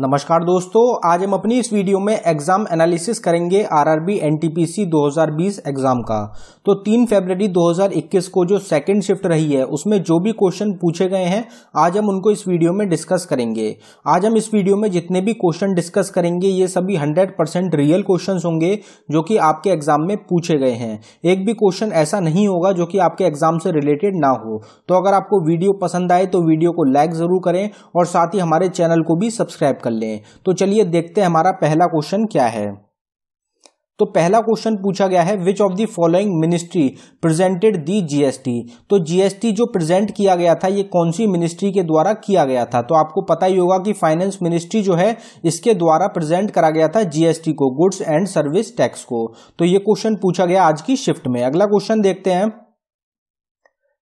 नमस्कार दोस्तों आज हम अपनी इस वीडियो में एग्जाम एनालिसिस करेंगे आरआरबी एनटीपीसी 2020 एग्जाम का तो 3 फरवरी 2021 को जो सेकंड शिफ्ट रही है उसमें जो भी क्वेश्चन पूछे गए हैं आज हम उनको इस वीडियो में डिस्कस करेंगे आज हम इस वीडियो में जितने भी क्वेश्चन डिस्कस करेंगे ये सभी हंड्रेड परसेंट रियल क्वेश्चन होंगे जो कि आपके एग्जाम में पूछे गए हैं एक भी क्वेश्चन ऐसा नहीं होगा जो कि आपके एग्जाम से रिलेटेड ना हो तो अगर आपको वीडियो पसंद आए तो वीडियो को लाइक जरूर करें और साथ ही हमारे चैनल को भी सब्सक्राइब कर लें तो चलिए देखते हैं हमारा पहला क्वेश्चन क्या है तो पहला क्वेश्चन पूछा गया है which of the following ministry presented the GST तो जीएसटी जो प्रेजेंट किया गया था ये कौन सी मिनिस्ट्री के द्वारा किया गया था तो आपको पता ही होगा कि फाइनेंस मिनिस्ट्री जो है इसके द्वारा प्रेजेंट करा गया था जीएसटी को गुड्स एंड सर्विस टैक्स को तो ये क्वेश्चन पूछा गया आज की शिफ्ट में अगला क्वेश्चन देखते हैं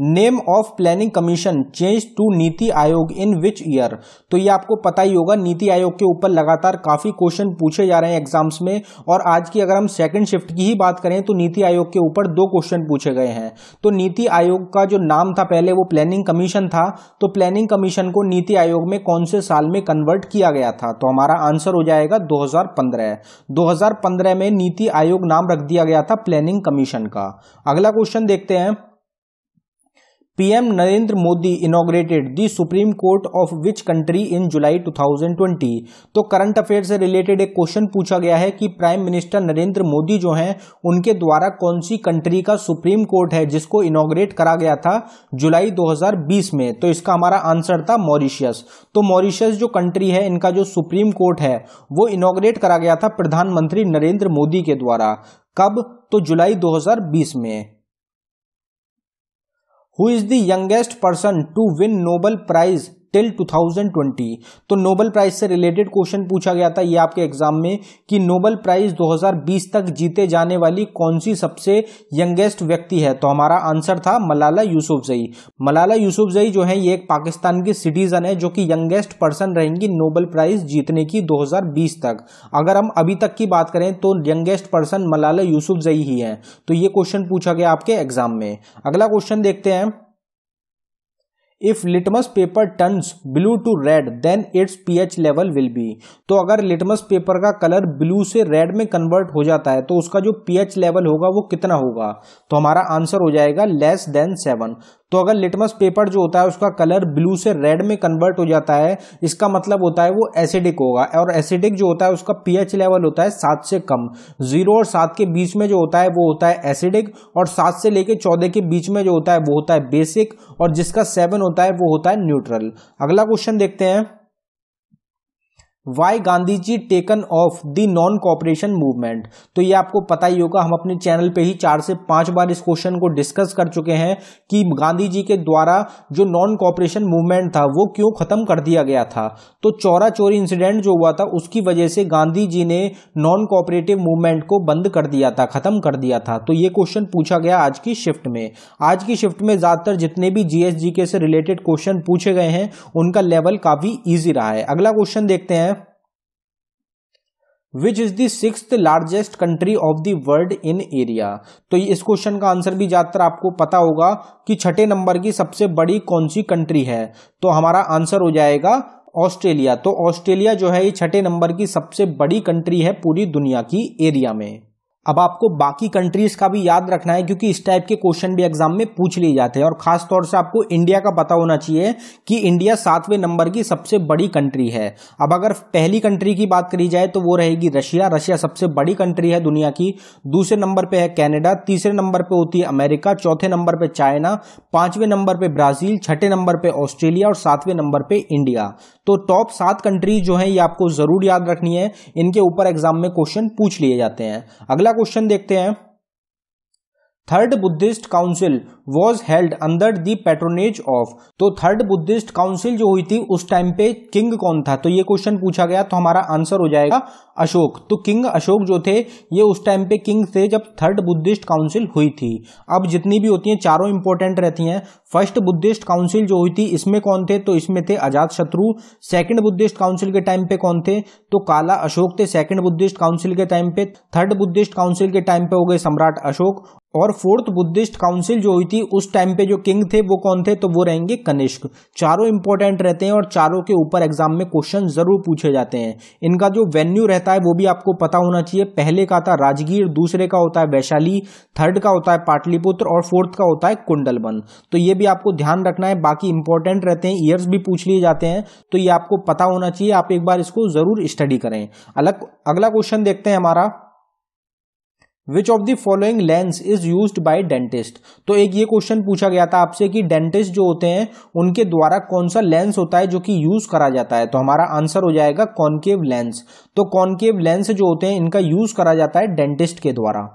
name of planning commission change to NITI Aayog in which year तो ये आपको पता ही होगा नीति आयोग के ऊपर लगातार काफी क्वेश्चन पूछे जा रहे हैं एग्जाम्स में और आज की अगर हम सेकंड शिफ्ट की ही बात करें तो नीति आयोग के ऊपर दो क्वेश्चन पूछे गए हैं तो नीति आयोग का जो नाम था पहले वो प्लानिंग कमीशन था तो प्लानिंग कमीशन को नीति आयोग में कौन से साल में कन्वर्ट किया गया था तो हमारा आंसर हो जाएगा हजार पंद्रह में नीति आयोग नाम रख दिया गया था प्लानिंग कमीशन का अगला क्वेश्चन देखते हैं PM Narendra Modi inaugurated the supreme court of which country in July 2020? तो करंट अफेयर से रिलेटेड एक क्वेश्चन पूछा गया है कि प्राइम मिनिस्टर नरेंद्र मोदी जो हैं उनके द्वारा कौन सी कंट्री का सुप्रीम कोर्ट है जिसको इनोग्रेट करा गया था जुलाई 2020 में तो इसका हमारा आंसर था मॉरिशियस तो मॉरिशियस जो कंट्री है इनका जो सुप्रीम कोर्ट है वो इनोग्रेट करा गया था प्रधानमंत्री नरेंद्र मोदी के द्वारा कब तो जुलाई 2020 में who is the youngest person to win Nobel Prize till 2020 तो नोबल प्राइज से रिलेटेड क्वेश्चन पूछा गया था ये आपके एग्जाम में कि नोबल प्राइज 2020 तक जीते जाने वाली कौन सी सबसे यंगेस्ट व्यक्ति है तो हमारा आंसर था मलाला यूसुफ जई मलाला यूसुफ जई जो है ये एक पाकिस्तान की सिटीजन है जो कि यंगेस्ट पर्सन रहेंगी नोबल प्राइज जीतने की 2020 तक अगर हम अभी तक की बात करें तो यंगेस्ट पर्सन मलाला यूसुफ जई ही है तो ये क्वेश्चन पूछा गया आपके एग्जाम में अगला क्वेश्चन देखते हैं if litmus paper turns blue to red then it's pH level will be तो अगर लिटमस पेपर का कलर ब्लू से रेड में कन्वर्ट हो जाता है तो उसका जो पीएच लेवल होगा वो कितना होगा तो हमारा आंसर हो जाएगा लेस देन सेवन तो अगर लिटमस पेपर जो होता है उसका कलर ब्लू से रेड में कन्वर्ट हो जाता है इसका मतलब होता है वो एसिडिक होगा और एसिडिक जो होता है उसका पीएच लेवल होता है सात से कम जीरो और सात के बीच में जो होता है वो होता है एसिडिक और सात से लेकर चौदह के बीच में जो होता है वो होता है बेसिक और जिसका सेवन होता है वो होता है न्यूट्रल अगला क्वेश्चन देखते हैं why Gandhi ji taken off the non cooperation movement तो ये आपको पता ही होगा हम अपने चैनल पे ही चार से पांच बार इस क्वेश्चन को डिस्कस कर चुके हैं कि गांधी जी के द्वारा जो नॉन कॉपरेशन मूवमेंट था वो क्यों खत्म कर दिया गया था तो चौरा चोरी इंसिडेंट जो हुआ था उसकी वजह से गांधी जी ने नॉन कॉपरेटिव मूवमेंट को बंद कर दिया था खत्म कर दिया था तो ये क्वेश्चन पूछा गया आज की शिफ्ट में आज की शिफ्ट में ज्यादातर जितने भी जीएसजी के से रिलेटेड क्वेश्चन पूछे गए हैं उनका लेवल काफी ईजी रहा है अगला क्वेश्चन देखते हैं विच इज दिक्स largest country of the world in area तो इस क्वेश्चन का आंसर भी ज्यादातर आपको पता होगा कि छठे नंबर की सबसे बड़ी कौन सी कंट्री है तो हमारा आंसर हो जाएगा ऑस्ट्रेलिया तो ऑस्ट्रेलिया जो है ये छठे नंबर की सबसे बड़ी कंट्री है पूरी दुनिया की एरिया में अब आपको बाकी कंट्रीज का भी याद रखना है क्योंकि इस टाइप के क्वेश्चन भी एग्जाम में पूछ लिए जाते हैं और खास तौर से आपको इंडिया का पता होना चाहिए कि इंडिया सातवें नंबर की सबसे बड़ी कंट्री है अब अगर पहली कंट्री की बात करी जाए तो वो रहेगी रशिया रशिया सबसे बड़ी कंट्री है दुनिया की दूसरे नंबर पर है कैनेडा तीसरे नंबर पर होती है अमेरिका चौथे नंबर पर चाइना पांचवें नंबर पर ब्राजील छठे नंबर पर ऑस्ट्रेलिया और सातवें नंबर पर इंडिया तो टॉप सात कंट्री जो है ये आपको जरूर याद रखनी है इनके ऊपर एग्जाम में क्वेश्चन पूछ लिए जाते हैं अगला क्वेश्चन देखते हैं third Buddhist council was held under the patronage of तो थर्ड बुद्धिस्ट काउंसिल जो हुई थी उस टाइम पे किंग कौन था तो ये क्वेश्चन पूछा गया तो हमारा आंसर हो जाएगा अशोक तो किंग अशोक जो थे ये उस टाइम पे किंग थे जब थर्ड बुद्धिस्ट काउंसिल हुई थी अब जितनी भी होती हैं चारों इंपॉर्टेंट रहती हैं फर्स्ट बुद्धिस्ट काउंसिल जो हुई थी इसमें कौन थे तो इसमें थे Ajatashatru second Buddhist council के टाइम पे कौन थे तो काला अशोक थे सेकंड बुद्धिस्ट काउंसिल के टाइम पे थर्ड बुद्धिस्ट काउंसिल के टाइम पे हो गए सम्राट अशोक और फोर्थ बुद्धिस्ट काउंसिल जो हुई थी उस टाइम पे जो किंग थे वो कौन थे तो वो रहेंगे कनिष्क चारों इंपॉर्टेंट रहते हैं और चारों के ऊपर एग्जाम में क्वेश्चन जरूर पूछे जाते हैं इनका जो वेन्यू रहता है वो भी आपको पता होना चाहिए पहले का था राजगीर दूसरे का होता है वैशाली थर्ड का होता है पाटलिपुत्र और फोर्थ का होता है कुंडलबन तो ये भी आपको ध्यान रखना है बाकी इंपॉर्टेंट रहते हैं ईयर्स भी पूछ लिए जाते हैं तो ये आपको पता होना चाहिए आप एक बार इसको जरूर स्टडी करें अलग अगला क्वेश्चन देखते हैं हमारा which of the following lens is use by dentist तो एक ये क्वेश्चन पूछा गया था आपसे कि डेंटिस्ट जो होते हैं उनके द्वारा कौन सा लेंस होता है जो कि यूज करा जाता है तो हमारा आंसर हो जाएगा कॉन्केव लेंस तो कॉन्केव लेंस जो होते हैं इनका यूज करा जाता है डेंटिस्ट के द्वारा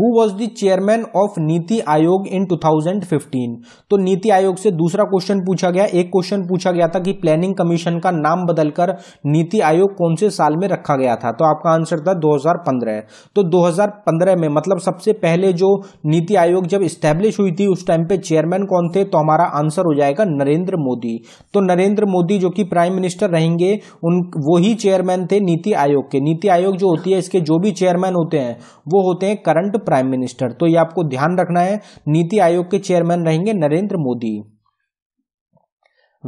who was the chairman of NITI Aayog इन 2015 तो नीति आयोग से दूसरा क्वेश्चन पूछा गया एक क्वेश्चन पूछा गया था कि प्लानिंग कमीशन का नाम बदलकर नीति आयोग कौन से साल में रखा गया था तो आपका आंसर था 2015 तो 2015 में मतलब सबसे पहले जो नीति आयोग जब स्टैब्लिश हुई थी उस टाइम पे चेयरमैन कौन थे तो हमारा आंसर हो जाएगा नरेंद्र मोदी तो नरेंद्र मोदी जो कि प्राइम मिनिस्टर रहेंगे उन वो ही चेयरमैन थे नीति आयोग के नीति आयोग जो होती है इसके जो भी चेयरमैन होते हैं वो होते हैं करंट प्राइम मिनिस्टर तो ये आपको ध्यान रखना है नीति आयोग के चेयरमैन रहेंगे Narendra Modi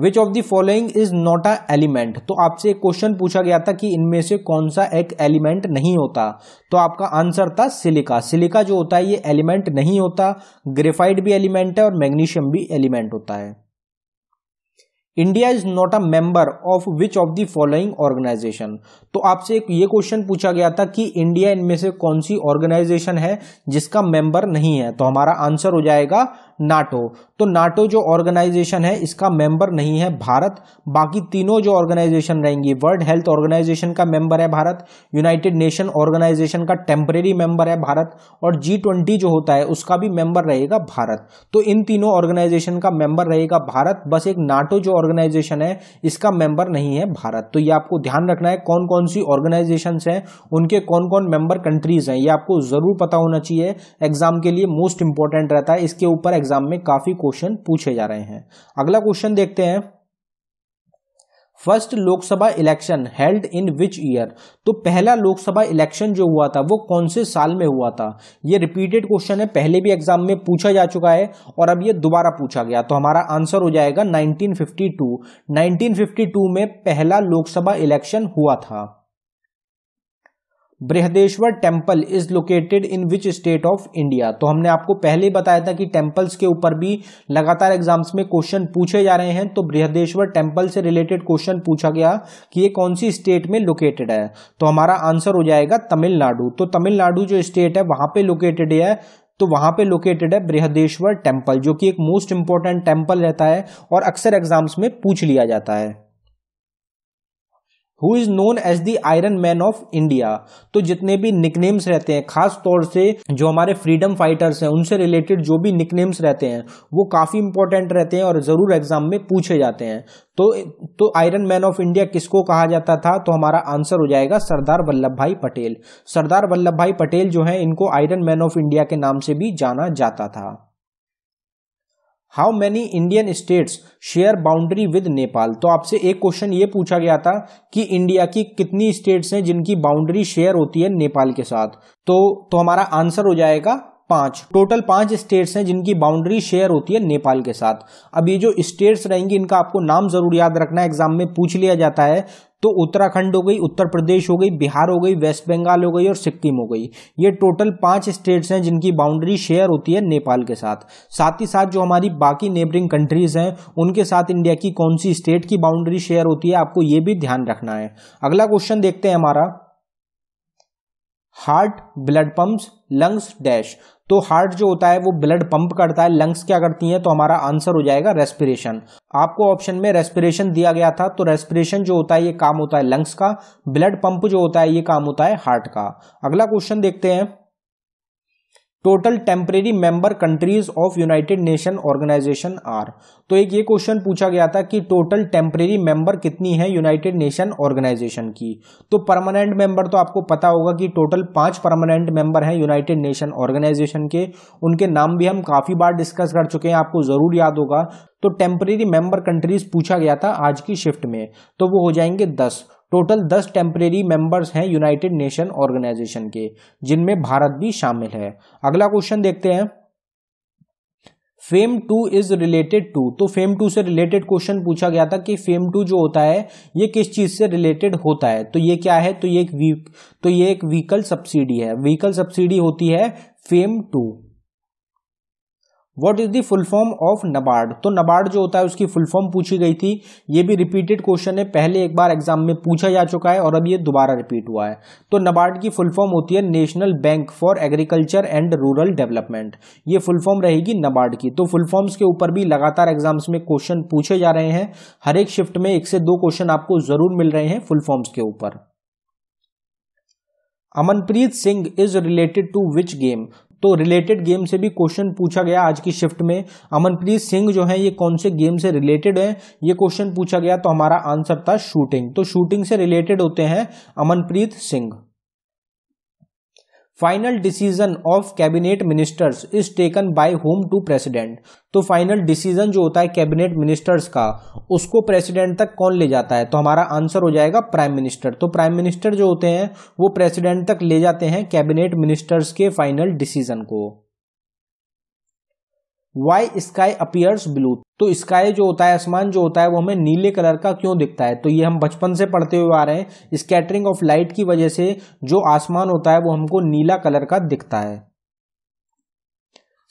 which of the following is not a element तो आपसे क्वेश्चन पूछा गया था कि इनमें से कौन सा एक एलिमेंट नहीं होता तो आपका आंसर था सिलिका सिलिका जो होता है ये एलिमेंट नहीं होता ग्रेफाइड भी एलिमेंट है और मैग्नीशियम भी एलिमेंट होता है India is not a member of which of the following organisation तो आपसे एक ये क्वेश्चन पूछा गया था कि इंडिया इनमें से कौन सी ऑर्गेनाइजेशन है जिसका मेंबर नहीं है तो हमारा आंसर हो जाएगा नाटो तो नाटो जो ऑर्गेनाइजेशन है इसका मेंबर नहीं है भारत बाकी तीनों जो ऑर्गेनाइजेशन रहेंगी वर्ल्ड हेल्थ ऑर्गेनाइजेशन का मेंबर है भारत यूनाइटेड नेशन ऑर्गेनाइजेशन का टेम्परेरी मेंबर है भारत और जी ट्वेंटी जो होता है उसका भी मेंबर रहेगा भारत तो इन तीनों ऑर्गेनाइजेशन का मेंबर रहेगा भारत बस एक नाटो जो ऑर्गेनाइजेशन है इसका मेंबर नहीं है भारत तो ये आपको ध्यान रखना है कौन कौन सी ऑर्गेनाइजेशन है उनके कौन कौन मेंबर कंट्रीज हैं ये आपको जरूर पता होना चाहिए एग्जाम के लिए मोस्ट इंपॉर्टेंट रहता है इसके ऊपर एग्जाम में काफी क्वेश्चन पूछे जा रहे हैं अगला क्वेश्चन देखते हैं first Lok Sabha election held in which year तो पहला लोकसभा इलेक्शन जो हुआ था वो कौन से साल में हुआ था ये रिपीटेड क्वेश्चन है पहले भी एग्जाम में पूछा जा चुका है और अब ये दोबारा पूछा गया तो हमारा आंसर हो जाएगा 1952 1952 में पहला लोकसभा इलेक्शन हुआ था Brihadeeswara temple is located in which state of India तो हमने आपको पहले बताया था कि टेम्पल्स के ऊपर भी लगातार एग्जाम्स में क्वेश्चन पूछे जा रहे हैं तो बृहदेश्वर टेम्पल से रिलेटेड क्वेश्चन पूछा गया कि ये कौन सी स्टेट में लोकेटेड है तो हमारा आंसर हो जाएगा तमिलनाडु तो तमिलनाडु जो स्टेट है वहां पे लोकेटेड है तो वहां पे लोकेटेड है बृहदेश्वर टेम्पल जो कि एक मोस्ट इंपॉर्टेंट टेम्पल रहता है और अक्सर एग्जाम्स में पूछ लिया जाता है who is known as the iron man of India तो जितने भी निकनेम्स रहते हैं खास तौर से जो हमारे फ्रीडम फाइटर्स हैं उनसे रिलेटेड जो भी निकनेम्स रहते हैं वो काफ़ी इंपॉर्टेंट रहते हैं और ज़रूर एग्जाम में पूछे जाते हैं तो तो आयरन मैन ऑफ इंडिया किसको कहा जाता था तो हमारा आंसर हो जाएगा सरदार वल्लभ भाई पटेल सरदार वल्लभ भाई पटेल जो है इनको आयरन मैन ऑफ इंडिया के नाम से भी जाना जाता था how many Indian states share boundary with Nepal तो आपसे एक क्वेश्चन ये पूछा गया था कि इंडिया की कितनी स्टेट्स हैं जिनकी बाउंड्री शेयर होती है नेपाल के साथ तो तो हमारा आंसर हो जाएगा पांच टोटल पांच स्टेट्स हैं जिनकी बाउंड्री शेयर होती है नेपाल के साथ अब ये जो स्टेट्स रहेंगी इनका आपको नाम जरूर याद रखना एग्जाम में पूछ लिया जाता है तो उत्तराखंड हो गई उत्तर प्रदेश हो गई बिहार हो गई वेस्ट बंगाल हो गई और सिक्किम हो गई ये टोटल पांच स्टेट्स हैं जिनकी बाउंड्री शेयर होती है नेपाल के साथ साथ ही साथ जो हमारी बाकी नेबरिंग कंट्रीज हैं उनके साथ इंडिया की कौन सी स्टेट की बाउंड्री शेयर होती है आपको ये भी ध्यान रखना है अगला क्वेश्चन देखते हैं हमारा heart blood pumps lungs dash तो हार्ट जो होता है वो ब्लड पंप करता है लंग्स क्या करती हैं तो हमारा आंसर हो जाएगा रेस्पिरेशन आपको ऑप्शन में रेस्पिरेशन दिया गया था तो रेस्पिरेशन जो होता है ये काम होता है लंग्स का ब्लड पंप जो होता है ये काम होता है हार्ट का अगला क्वेश्चन देखते हैं total temporary member countries of United nation Organisation are तो एक ये क्वेश्चन पूछा गया था कि टोटल टेम्परेरी मेंबर कितनी है यूनाइटेड नेशन ऑर्गेनाइजेशन की तो परमानेंट मेंबर तो आपको पता होगा कि टोटल पांच परमानेंट मेंबर हैं यूनाइटेड नेशन ऑर्गेनाइजेशन के उनके नाम भी हम काफी बार डिस्कस कर चुके हैं आपको जरूर याद होगा तो टेम्परेरी मेंबर कंट्रीज पूछा गया था आज की शिफ्ट में तो वो हो जाएंगे दस टोटल दस टेम्परेरी मेंबर्स हैं यूनाइटेड नेशन ऑर्गेनाइजेशन के जिनमें भारत भी शामिल है अगला क्वेश्चन देखते हैं FAME two is related to तो फेम टू से रिलेटेड क्वेश्चन पूछा गया था कि फेम टू जो होता है ये किस चीज से रिलेटेड होता है तो ये क्या है तो ये एक वी तो ये एक व्हीकल सब्सिडी है व्हीकल सब्सिडी होती है FAME two what is the full form of NABARD तो नबार्ड जो होता है उसकी फुल फॉर्म पूछी गई थी ये भी रिपीटेड क्वेश्चन है पहले एक बार एग्जाम में पूछा जा चुका है और अब ये दोबारा रिपीट हुआ है तो नबार्ड की फुल फॉर्म होती है National Bank for Agriculture and Rural Development ये फुल फॉर्म रहेगी नबार्ड की तो फुल फॉर्म्स के ऊपर भी लगातार एग्जाम्स में क्वेश्चन पूछे जा रहे हैं हर एक शिफ्ट में एक से दो क्वेश्चन आपको जरूर मिल रहे हैं फुल फॉर्म्स के ऊपर Amanpreet Singh is related to which game तो रिलेटेड गेम से भी क्वेश्चन पूछा गया आज की शिफ्ट में अमनप्रीत सिंह जो है ये कौन से गेम से रिलेटेड है ये क्वेश्चन पूछा गया तो हमारा आंसर था शूटिंग तो शूटिंग से रिलेटेड होते हैं Amanpreet Singh final decision of cabinet ministers is taken by whom to president तो फाइनल डिसीजन जो होता है कैबिनेट मिनिस्टर्स का उसको प्रेसिडेंट तक कौन ले जाता है तो हमारा आंसर हो जाएगा प्राइम मिनिस्टर तो प्राइम मिनिस्टर जो होते हैं वो प्रेसिडेंट तक ले जाते हैं कैबिनेट मिनिस्टर्स के फाइनल डिसीजन को वाई स्काई अपियर्स ब्लू तो स्काई जो होता है आसमान जो होता है वो हमें नीले कलर का क्यों दिखता है तो ये हम बचपन से पढ़ते हुए आ रहे हैं स्कैटरिंग ऑफ लाइट की वजह से जो आसमान होता है वो हमको नीला कलर का दिखता है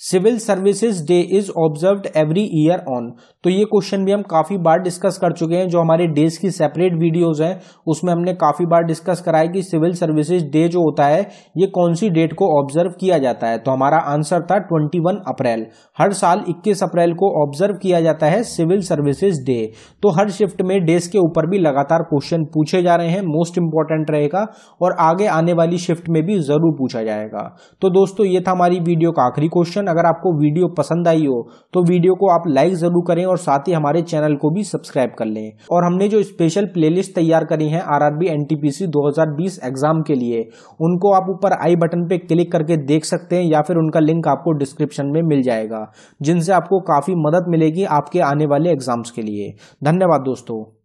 civil services day is observed every year on तो ये क्वेश्चन भी हम काफी बार डिस्कस कर चुके हैं जो हमारे डेज की सेपरेट वीडियोज हैं उसमें हमने काफी बार डिस्कस करा है कि सिविल सर्विसेज डे जो होता है ये कौन सी डेट को ऑब्जर्व किया जाता है तो हमारा आंसर था 21 अप्रैल हर साल 21 अप्रैल को ऑब्जर्व किया जाता है सिविल सर्विसेज डे तो हर शिफ्ट में डेज के ऊपर भी लगातार क्वेश्चन पूछे जा रहे हैं मोस्ट इंपॉर्टेंट रहेगा और आगे आने वाली शिफ्ट में भी जरूर पूछा जाएगा तो दोस्तों ये था हमारी वीडियो का आखिरी क्वेश्चन अगर आपको वीडियो पसंद आई हो तो वीडियो को आप लाइक जरूर करें और साथ ही हमारे चैनल को भी सब्सक्राइब कर लें और हमने जो स्पेशल प्लेलिस्ट तैयार करी है आरआरबी एनटीपीसी 2020 एग्जाम के लिए उनको आप ऊपर आई बटन पे क्लिक करके देख सकते हैं या फिर उनका लिंक आपको डिस्क्रिप्शन में मिल जाएगा जिनसे आपको काफी मदद मिलेगी आपके आने वाले एग्जाम्स के लिए धन्यवाद दोस्तों